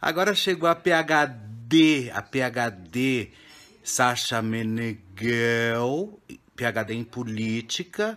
Agora chegou a PHD, a PHD Sasha Meneghel, PHD em política,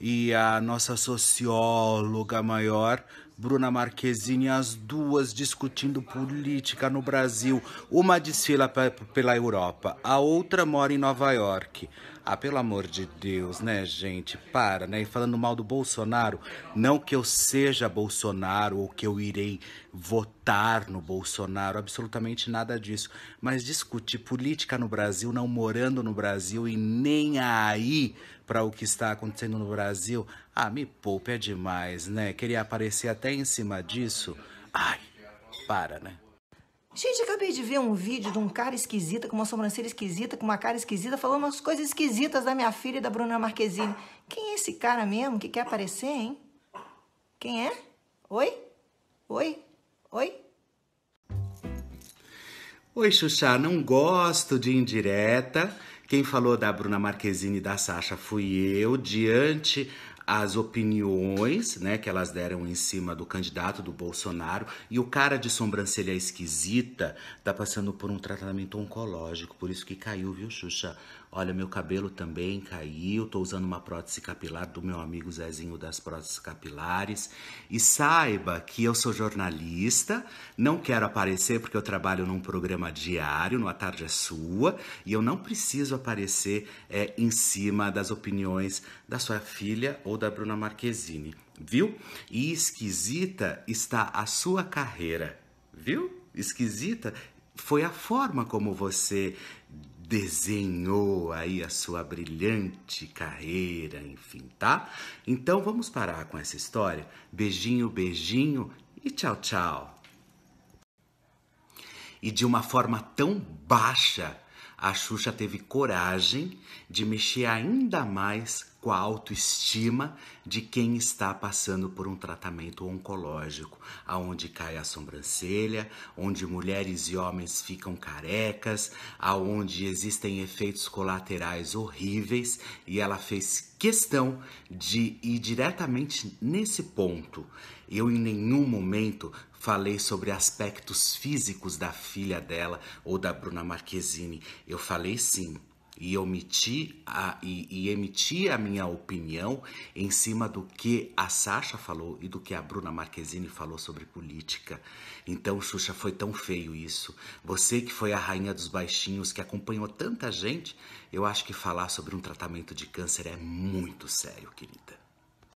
e a nossa socióloga maior, Bruna Marquezine, as duas discutindo política no Brasil. Uma desfila pela Europa, a outra mora em Nova York. Ah, pelo amor de Deus, né, gente? Para, né? E falando mal do Bolsonaro, não que eu seja Bolsonaro ou que eu irei votar no Bolsonaro, absolutamente nada disso. Mas discutir política no Brasil, não morando no Brasil e nem aí para o que está acontecendo no Brasil, ah, me poupe, é demais, né? Queria aparecer até em cima disso. Ai, para, né? Gente, acabei de ver um vídeo de um cara esquisita, com uma sobrancelha esquisita, com uma cara esquisita, falando umas coisas esquisitas da minha filha e da Bruna Marquezine. Quem é esse cara mesmo que quer aparecer, hein? Quem é? Oi? Oi? Oi? Oi, Xuxa, não gosto de indireta. Quem falou da Bruna Marquezine e da Sasha fui eu, diante as opiniões né, que elas deram em cima do candidato do Bolsonaro. E o cara de sobrancelha esquisita tá passando por um tratamento oncológico, por isso que caiu, viu, Xuxa? Olha, meu cabelo também caiu, tô usando uma prótese capilar do meu amigo Zezinho das próteses capilares. E saiba que eu sou jornalista, não quero aparecer porque eu trabalho num programa diário, no A Tarde é Sua, e eu não preciso aparecer é, em cima das opiniões da sua filha ou da Bruna Marquezine, viu? E esquisita está a sua carreira, viu? Esquisita foi a forma como você desenhou aí a sua brilhante carreira, enfim, tá? Então vamos parar com essa história. Beijinho, beijinho e tchau, tchau. E de uma forma tão baixa a Xuxa teve coragem de mexer ainda mais com a autoestima de quem está passando por um tratamento oncológico, aonde cai a sobrancelha, onde mulheres e homens ficam carecas, aonde existem efeitos colaterais horríveis, e ela fez questão de ir diretamente nesse ponto. Eu em nenhum momento falei sobre aspectos físicos da filha dela ou da Bruna Marquezine. Eu falei sim. E, omiti a, e, e emiti a minha opinião em cima do que a Sasha falou e do que a Bruna Marquezine falou sobre política. Então, Xuxa, foi tão feio isso. Você que foi a rainha dos baixinhos, que acompanhou tanta gente, eu acho que falar sobre um tratamento de câncer é muito sério, querida.